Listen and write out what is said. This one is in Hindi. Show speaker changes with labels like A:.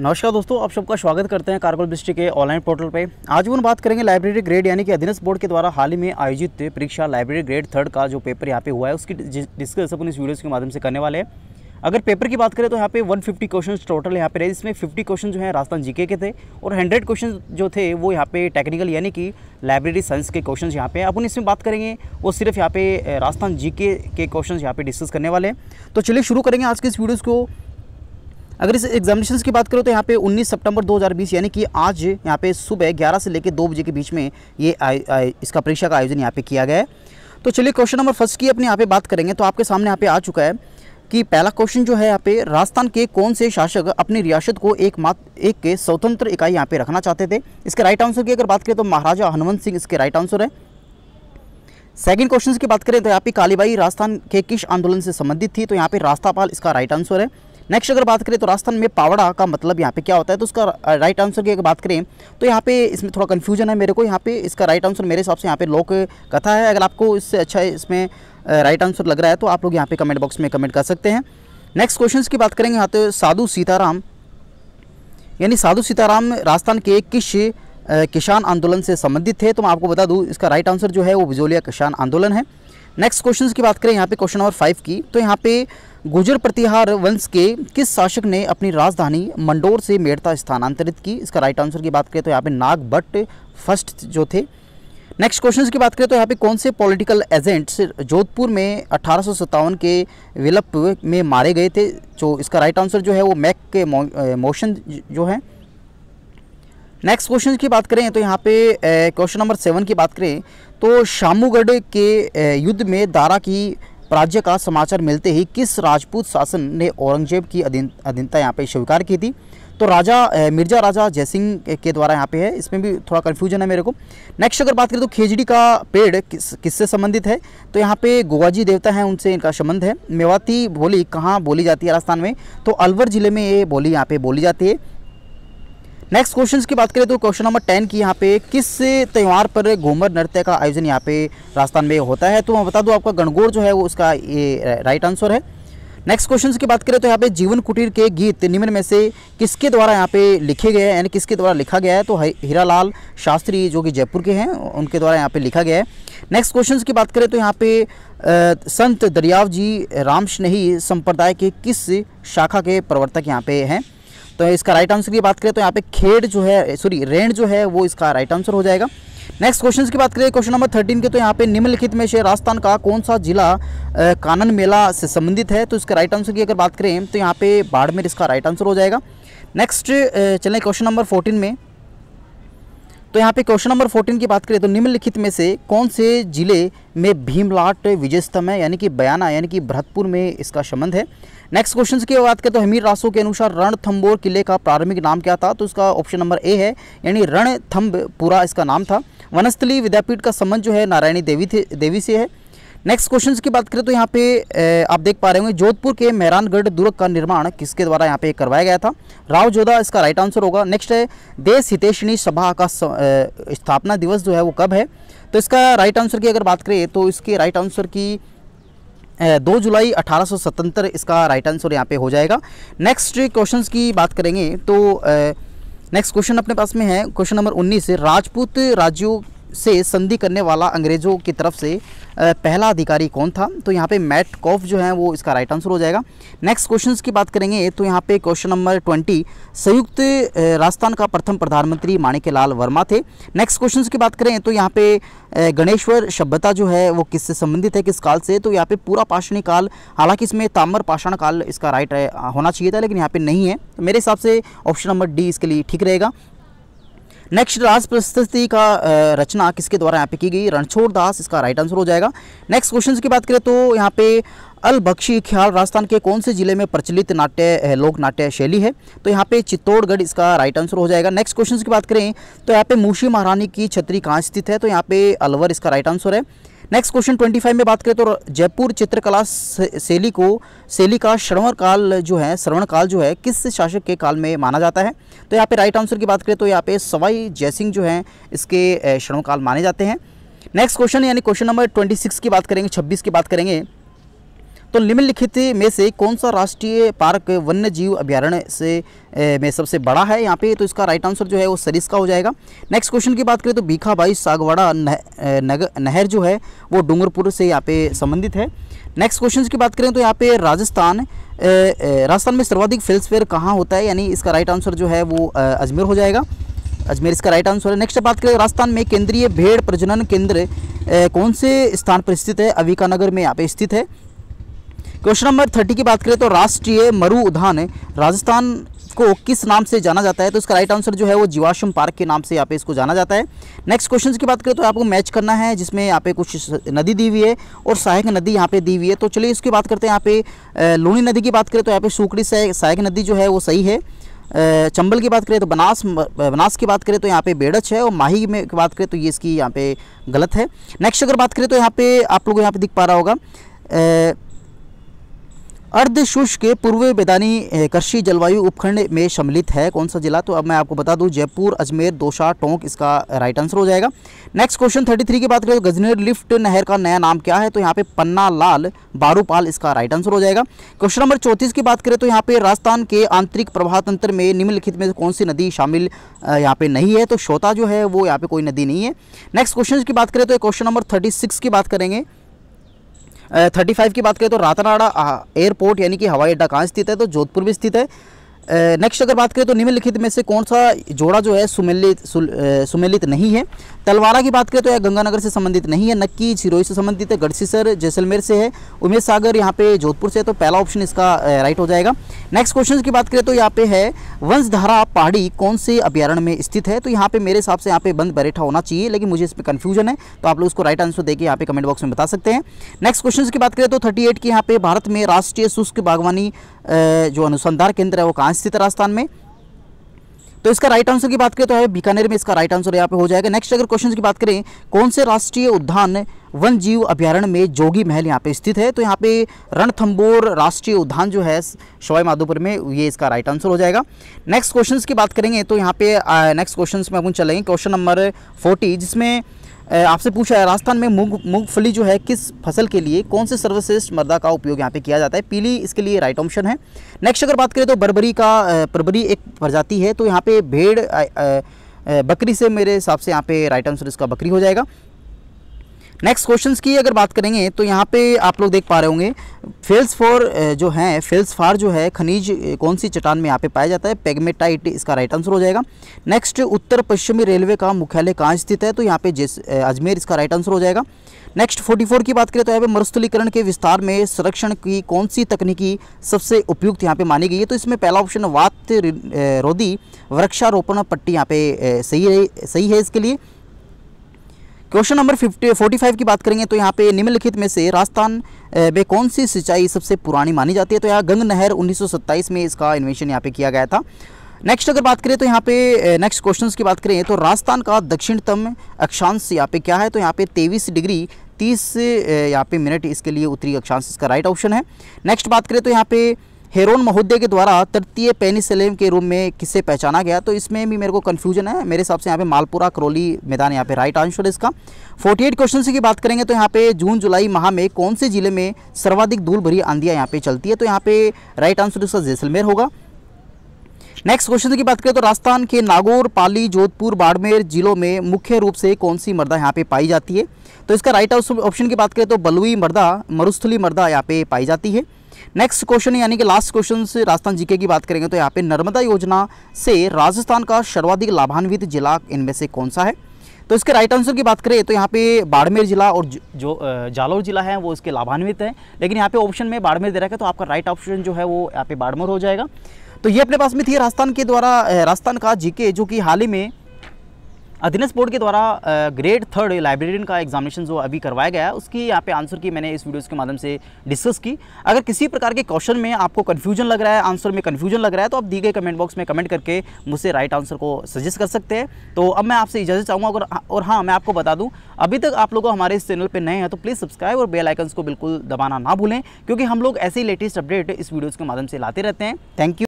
A: नमस्कार दोस्तों आप सबका स्वागत करते हैं कारगोल बिस्ट्री के ऑनलाइन पोर्टल पे आज हम बात करेंगे लाइब्रेरी ग्रेड यानी कि अधीनस्थ बोर्ड के द्वारा हाल ही में आयोजित परीक्षा लाइब्रेरी ग्रेड थर्ड का जो पेपर यहाँ पे हुआ है उसकी डिस्कस अपन इस वीडियोज़ के माध्यम से करने वाले हैं अगर पेपर की बात करें तो यहाँ पे वन क्वेश्चन टोटल यहाँ पे रहे जिसमें फिफ्टी क्वेश्चन जो है राजस्थान जी के थे और हंड्रेड क्वेश्चन जो थे वो यहाँ पे टेक्निकल यानी कि लाइब्रेरी साइंस के क्वेश्चन यहाँ पे अपन इसमें बात करेंगे वो सिर्फ यहाँ पे राजस्थान जी के क्वेश्चन यहाँ पे डिस्कस करने वाले हैं तो चलिए शुरू करेंगे आज के इस वीडियोज़ को अगर इस एग्जामिनेशन की बात करो तो यहाँ पे 19 सितंबर 2020 यानी कि आज यहाँ पे सुबह 11 से लेकर 2 बजे के बीच में ये आ, आ, इसका परीक्षा का आयोजन यहाँ पे किया गया है तो चलिए क्वेश्चन नंबर फर्स्ट की अपने यहाँ पे बात करेंगे तो आपके सामने यहाँ पे आ चुका है कि पहला क्वेश्चन जो है यहाँ पे राजस्थान के कौन से शासक अपनी रियासत को एक मात्र एक के स्वतंत्र इकाई यहाँ पे रखना चाहते थे इसके राइट आंसर की अगर बात करें तो महाराजा हनुमंत सिंह इसके राइट आंसर है सेकंड क्वेश्चन की बात करें तो यहाँ पे कालीबाई राजस्थान के किस आंदोलन से संबंधित थी तो यहाँ पे रास्तापाल इसका राइट आंसर है नेक्स्ट अगर बात करें तो राजस्थान में पावड़ा का मतलब यहाँ पे क्या होता है तो उसका राइट आंसर की अगर बात करें तो यहाँ पे इसमें थोड़ा कन्फ्यूजन है मेरे को यहाँ पे इसका राइट आंसर मेरे हिसाब से यहाँ पे लोक कथा है अगर आपको इससे अच्छा इसमें राइट आंसर लग रहा है तो आप लोग यहाँ पे कमेंट बॉक्स में कमेंट कर सकते हैं नेक्स्ट क्वेश्चन की बात करेंगे यहाँ तो साधु सीताराम यानी साधु सीताराम राजस्थान के किस किसान आंदोलन से संबंधित थे तो मैं आपको बता दूँ इसका राइट आंसर जो है वो बिजोलिया किसान आंदोलन है नेक्स्ट क्वेश्चन की बात करें यहाँ पे क्वेश्चन नंबर फाइव की तो यहाँ पे गुजर प्रतिहार वंश के किस शासक ने अपनी राजधानी मंडोर से मेड़ता स्थानांतरित की इसका राइट आंसर की बात करें तो यहाँ पे नाग भट्ट फर्स्ट जो थे नेक्स्ट क्वेश्चन की बात करें तो यहाँ पे कौन से पॉलिटिकल एजेंट्स जोधपुर में अठारह के विलप में मारे गए थे जो इसका राइट आंसर जो है वो मैक के मोशन जो है नेक्स्ट क्वेश्चन की बात करें तो यहाँ पे क्वेश्चन नंबर सेवन की बात करें तो शामूगढ़ के युद्ध में दारा की पराजय का समाचार मिलते ही किस राजपूत शासन ने औरंगजेब की अधीन अधीनता यहाँ पे स्वीकार की थी तो राजा मिर्जा राजा जयसिंह के द्वारा यहाँ पे है इसमें भी थोड़ा कन्फ्यूजन है मेरे को नेक्स्ट अगर बात करें तो खेजड़ी का पेड़ किस किससे संबंधित है तो यहाँ पे गोवाजी देवता हैं उनसे इनका संबंध है मेवाती बोली कहाँ बोली जाती है राजस्थान में तो अलवर ज़िले में ये बोली यहाँ पे बोली जाती है नेक्स्ट क्वेश्चन की बात करें तो क्वेश्चन नंबर टेन की यहाँ पे किस त्यौहार पर घूमर नृत्य का आयोजन यहाँ पे राजस्थान में होता है तो मैं बता दूँ आपका गणगौर जो है वो उसका ये राइट आंसर है नेक्स्ट क्वेश्चन की बात करें तो यहाँ पे जीवन कुटीर के गीत निम्न में से किसके द्वारा यहाँ पे लिखे गए हैं यानी किसके द्वारा लिखा गया है तो हीरालाल शास्त्री जो कि जयपुर के हैं उनके द्वारा यहाँ पे लिखा गया है नेक्स्ट क्वेश्चन की बात करें तो यहाँ पे संत दरियाव जी रामस्नेही संप्रदाय के किस शाखा के प्रवर्तक यहाँ पे हैं तो इसका राइट आंसर की बात करें तो यहाँ पे खेड जो है सॉरी रेंड जो है वो इसका राइट आंसर हो जाएगा नेक्स्ट क्वेश्चन की बात करें क्वेश्चन नंबर थर्टीन के तो यहाँ पे निम्नलिखित में से राजस्थान का कौन सा जिला कानन मेला से संबंधित है तो इसका राइट आंसर की अगर बात करें तो यहाँ पे बाड़मेर इसका राइट आंसर हो जाएगा नेक्स्ट चलें क्वेश्चन नंबर फोर्टीन में तो यहाँ पे क्वेश्चन नंबर 14 की बात करें तो निम्नलिखित में से कौन से जिले में भीमलाट विजय स्तंभ है यानी कि बयाना यानी कि भरतपुर में इसका संबंध है नेक्स्ट क्वेश्चन की बात करें तो हमीर रासो के अनुसार रणथम्बोर किले का प्रारंभिक नाम क्या था तो इसका ऑप्शन नंबर ए है यानी रणथम्बपुरा इसका नाम था वनस्थली विद्यापीठ का संबंध जो है नारायणी देवी थे देवी से है नेक्स्ट क्वेश्चन की बात करें तो यहाँ पे आप देख पा रहे होंगे जोधपुर के मेहरानगढ़ दुर्ग का निर्माण किसके द्वारा यहाँ पे करवाया गया था राव जोधा इसका राइट आंसर होगा नेक्स्ट है देश हितेशनी सभा का स्थापना दिवस जो है वो कब है तो इसका राइट आंसर की अगर बात करें तो इसके राइट आंसर की दो जुलाई अठारह इसका राइट आंसर यहाँ पे हो जाएगा नेक्स्ट क्वेश्चन की बात करेंगे तो नेक्स्ट क्वेश्चन अपने पास में है क्वेश्चन नंबर 19 से राजपूत राज्यों से संधि करने वाला अंग्रेज़ों की तरफ से पहला अधिकारी कौन था तो यहाँ पे मैट कॉफ जो है वो इसका राइट आंसर हो जाएगा नेक्स्ट क्वेश्चन की बात करेंगे तो यहाँ पे क्वेश्चन नंबर ट्वेंटी संयुक्त राजस्थान का प्रथम प्रधानमंत्री माणिक्य वर्मा थे नेक्स्ट क्वेश्चन की बात करें तो यहाँ पे गणेश्वर सभ्यता जो है वो किससे संबंधित है किस काल से तो यहाँ पे पूरा पाषाणी काल हालांकि इसमें ताम्र पाषाण काल इसका राइट होना चाहिए था लेकिन यहाँ पे नहीं है मेरे हिसाब से ऑप्शन नंबर डी इसके लिए ठीक रहेगा नेक्स्ट राज प्रशस्ति का रचना किसके द्वारा यहाँ पे की गई रणछोड़ दास इसका राइट आंसर हो जाएगा नेक्स्ट क्वेश्चन की बात करें तो यहाँ पे अल बख्शी ख्याल राजस्थान के कौन से जिले में प्रचलित नाट्य लोक नाट्य शैली है तो यहाँ पे चित्तौड़गढ़ इसका राइट आंसर हो जाएगा नेक्स्ट क्वेश्चन की बात करें तो यहाँ पे मूशी महारानी की छतरी कहाँ स्थित है तो यहाँ पे अलवर इसका राइट आंसर है नेक्स्ट क्वेश्चन 25 में बात करें तो जयपुर चित्रकला शैली को शैली का श्रवण काल जो है श्रवण काल जो है किस शासक के काल में माना जाता है तो यहाँ पे राइट आंसर की बात करें तो यहाँ पे सवाई जयसिंह जो है इसके श्रवण काल माने जाते हैं नेक्स्ट क्वेश्चन यानी क्वेश्चन नंबर 26 की बात करेंगे 26 की बात करेंगे तो निम्नलिखित में से कौन सा राष्ट्रीय पार्क वन्य जीव अभ्यारण्य से ए, में सबसे बड़ा है यहाँ पे तो इसका राइट आंसर जो है वो सरिस्का हो जाएगा नेक्स्ट क्वेश्चन की बात करें तो भीखाबाई सागवाड़ा नह, नहर जो है वो डूंगरपुर से यहाँ पे संबंधित है नेक्स्ट क्वेश्चन की बात करें तो यहाँ पे राजस्थान राजस्थान में सर्वाधिक फेल्सफेयर कहाँ होता है यानी इसका राइट आंसर जो है वो अजमेर हो जाएगा अजमेर इसका राइट आंसर है नेक्स्ट बात करें राजस्थान में केंद्रीय भेड़ प्रजनन केंद्र कौन से स्थान पर स्थित है अविकानगर में यहाँ पे स्थित है क्वेश्चन नंबर थर्टी की बात करें तो राष्ट्रीय मरु उद्यान राजस्थान को किस नाम से जाना जाता है तो इसका राइट आंसर जो है वो जीवाश्म पार्क के नाम से यहाँ पे इसको जाना जाता है नेक्स्ट क्वेश्चन की बात करें तो आपको मैच करना है जिसमें यहाँ पे कुछ नदी दी हुई है और सहायक नदी यहाँ पे दी हुई है तो चलिए इसकी बात करते हैं यहाँ पे लूणी नदी की बात करें तो यहाँ पे सुकड़ी सहायक नदी जो है वो सही है चंबल की बात करें तो बनास बनास की बात करें तो यहाँ पे बेड़च है और माही में की बात करें तो ये इसकी यहाँ पे गलत है नेक्स्ट अगर बात करें तो यहाँ पे आप लोग यहाँ पे दिख पा रहा होगा अर्धशुष्क पूर्व मैदानी कृषि जलवायु उपखंड में सम्मिलित है कौन सा जिला तो अब मैं आपको बता दूं जयपुर अजमेर दोशा टोंक इसका राइट आंसर हो जाएगा नेक्स्ट क्वेश्चन 33 की बात करें तो गजनेर लिफ्ट नहर का नया नाम क्या है तो यहाँ पे पन्ना लाल बारूपाल इसका राइट आंसर हो जाएगा क्वेश्चन नंबर चौंतीस की बात करें तो यहाँ पे राजस्थान के आंतरिक प्रभातंत्र में निम्नलिखित में कौन सी नदी शामिल यहाँ पे नहीं है तो श्रोता जो है वो यहाँ पे कोई नदी नहीं है नेक्स्ट क्वेश्चन की बात करें तो क्वेश्चन नंबर थर्टी की बात करेंगे थर्टी फाइव की बात करें तो रातनाड़ा एयरपोर्ट यानी कि हवाई अड्डा कहाँ स्थित है तो जोधपुर में स्थित है नेक्स्ट अगर बात करें तो निम्नलिखित में से कौन सा जोड़ा जो है सुमेलित सु, सुमेलित नहीं है तलवारा की बात करें तो यह गंगानगर से संबंधित नहीं है नक्की सिरोही से संबंधित है गढ़सीसर जैसलमेर से है उमेश सागर यहाँ पे जोधपुर से है तो पहला ऑप्शन इसका राइट हो जाएगा नेक्स्ट क्वेश्चन की बात करें तो यहाँ पे है वंशधारा पहाड़ी कौन से अभ्यारण्य में स्थित है तो यहाँ पे मेरे हिसाब से यहाँ पे बंद बरेठा होना चाहिए लेकिन मुझे इसमें कन्फ्यूजन है तो आप लोग उसको राइट आंसर देकर यहाँ पे कमेंट बॉक्स में बता सकते हैं नेक्स्ट क्वेश्चन की बात करें तो थर्टी की यहाँ पे भारत में राष्ट्रीय शुष्क बागवानी जो अनुसंधान केंद्र है वो कहाँ स्थित राजस्थान में तो इसका राइट आंसर की बात करें तो है बीकानेर में इसका राइट आंसर यहाँ पे हो जाएगा नेक्स्ट अगर क्वेश्चन की बात करें कौन से राष्ट्रीय उद्यान वन जीव अभ्यारण में जोगी महल यहाँ पे स्थित है तो यहाँ पे रणथम्बोर राष्ट्रीय उद्यान जो है सवाई माधोपुर में ये इसका राइट आंसर हो जाएगा नेक्स्ट क्वेश्चन की बात करेंगे तो यहाँ पे नेक्स्ट क्वेश्चन में अपन चलेंगे क्वेश्चन नंबर फोर्टी जिसमें आपसे पूछा है राजस्थान में मूंग मूंगफली जो है किस फसल के लिए कौन से सर्वश्रेष्ठ मृदा का उपयोग यहाँ पे किया जाता है पीली इसके लिए राइट ऑप्शन है नेक्स्ट अगर बात करें तो बरबरी का बरबरी एक प्रजाति है तो यहाँ पे भेड़ आ, आ, बकरी से मेरे हिसाब से यहाँ पे राइट आंसर इसका बकरी हो जाएगा नेक्स्ट क्वेश्चन की अगर बात करेंगे तो यहाँ पे आप लोग देख पा रहे होंगे फेल्स फॉर जो है फेल्स फार जो है खनिज कौन सी चट्टान में यहाँ पे पाया जाता है पेगमेटाइट इसका राइट आंसर हो जाएगा नेक्स्ट उत्तर पश्चिमी रेलवे का मुख्यालय कहाँ स्थित है तो यहाँ पे जिस अजमेर इसका राइट आंसर हो जाएगा नेक्स्ट 44 की बात करें तो यहाँ पे मरुस्थलीकरण के विस्तार में संरक्षण की कौन सी तकनीकी सबसे उपयुक्त यहाँ पे मानी गई है तो इसमें पहला ऑप्शन वात रोधी वृक्षारोपण पट्टी यहाँ पे सही है सही है इसके लिए question number fifty forty five की बात करेंगे तो यहाँ पे निम्नलिखित में से राजस्थान में कौन सी सिंचाई सबसे पुरानी मानी जाती है तो यहाँ गंग नहर 1927 में इसका इन्वेंशन यहाँ पे किया गया था नेक्स्ट अगर बात करें तो यहाँ पे नेक्स्ट क्वेश्चंस की बात करें तो राजस्थान का दक्षिणतम अक्षांश यहाँ पे क्या है तो यहाँ पे तेईस डिग्री तीस यहाँ पे मिनट इसके लिए उत्तरी अक्षांश इसका राइट ऑप्शन है नेक्स्ट बात करें तो यहाँ पे हेरोन महोदय के द्वारा तृतीय पेनिसलेम के रूप में किससे पहचाना गया तो इसमें भी मेरे को कन्फ्यूजन है मेरे हिसाब से यहाँ पे मालपुरा करौली मैदान यहाँ पे राइट आंसर है इसका 48 क्वेश्चन की बात करेंगे तो यहाँ पे जून जुलाई माह में कौन से जिले में सर्वाधिक धूल भरी आंधिया यहाँ पे चलती है तो यहाँ पे राइट आंसर इसका जैसलमेर होगा नेक्स्ट क्वेश्चन की बात करें तो राजस्थान के नागौर पाली जोधपुर बाड़मेर जिलों में मुख्य रूप से कौन सी मर्दा यहाँ पे पाई जाती है तो इसका राइट ऑप्शन की बात करें तो बलुई मर्दा मरुस्थली मर्दा यहाँ पे पाई जाती है नेक्स्ट क्वेश्चन यानी कि लास्ट क्वेश्चन से राजस्थान जीके की बात करेंगे तो यहाँ पे नर्मदा योजना से राजस्थान का सर्वाधिक लाभान्वित जिला इनमें से कौन सा है तो इसके राइट आंसर की बात करें तो यहाँ पे बाड़मेर जिला और जो जालौर जिला है वो इसके लाभान्वित है लेकिन यहाँ पे ऑप्शन में बाड़मेर दे रखा है तो आपका राइट ऑप्शन जो है वो यहाँ पे बाड़मेर हो जाएगा तो ये अपने पास में थी राजस्थान के द्वारा राजस्थान का जीके जो कि हाल ही में अधीनस्थ बोर्ड के द्वारा ग्रेड थर्ड लाइब्रेरियन का एग्जामिनेशन जो अभी करवाया गया है उसकी यहाँ पे आंसर की मैंने इस वीडियोस के माध्यम से डिस्कस की अगर किसी प्रकार के क्वेश्चन में आपको कन्फ्यूजन लग रहा है आंसर में कन्फ्यूजन लग रहा है तो आप दी गए कमेंट बॉक्स में कमेंट करके मुझसे राइट आंसर को सजेस्ट कर सकते हैं तो अब मैं आपसे इजाज़त चाहूँगा और, हाँ, और हाँ मैं आपको बता दूँ अभी तक आप लोग हमारे इस चैनल पर नए हैं तो प्लीज़ सब्सक्राइब और बेलाइकन्स को बिल्कुल दबाना ना भूलें क्योंकि हम लोग ऐसे ही लेटेस्ट अपडेट इस वीडियोज़ के माध्यम से लाते रहते हैं थैंक यू